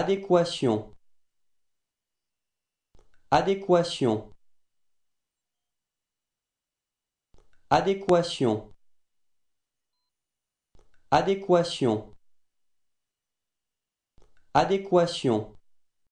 Adéquation Adéquation Adéquation Adéquation Adéquation